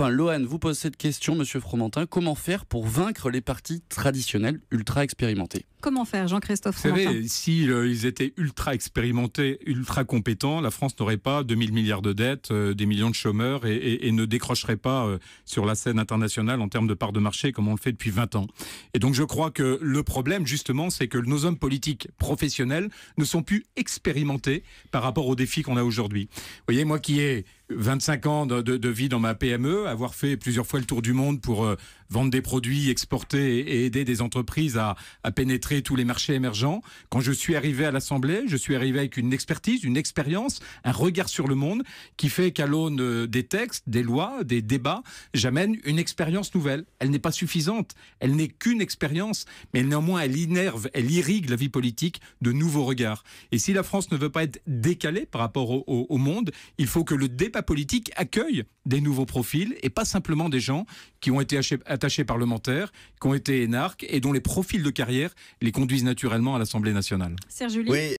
Enfin, Lohan vous pose cette question, monsieur Fromentin. Comment faire pour vaincre les partis traditionnels ultra expérimentés Comment faire, Jean-Christophe Fromentin Vous savez, s'ils si, euh, étaient ultra expérimentés, ultra compétents, la France n'aurait pas 2000 milliards de dettes, euh, des millions de chômeurs et, ne décrocherait pas euh, sur la scène internationale en termes de parts de marché comme on le fait depuis 20 ans. Et donc, je crois que le problème, justement, c'est que nos hommes politiques professionnels ne sont plus expérimentés par rapport aux défis qu'on a aujourd'hui. Vous voyez, moi qui ai 25 ans de, vie dans ma PME, avoir fait plusieurs fois le tour du monde pour euh, vendre des produits, exporter et, aider des entreprises à, pénétrer tous les marchés émergents. Quand je suis arrivé à l'Assemblée, je suis arrivé avec une expertise, une expérience, un regard sur le monde qui fait qu'à l'aune euh, des textes, des lois, des débats, j'amène une expérience nouvelle. Elle n'est pas suffisante, elle n'est qu'une expérience, mais néanmoins elle innerve, elle irrigue la vie politique de nouveaux regards. Et si la France ne veut pas être décalée par rapport au, monde, il faut que le départ la politique accueille des nouveaux profils et pas simplement des gens qui ont été attachés parlementaires, qui ont été énarques et dont les profils de carrière les conduisent naturellement à l'Assemblée nationale.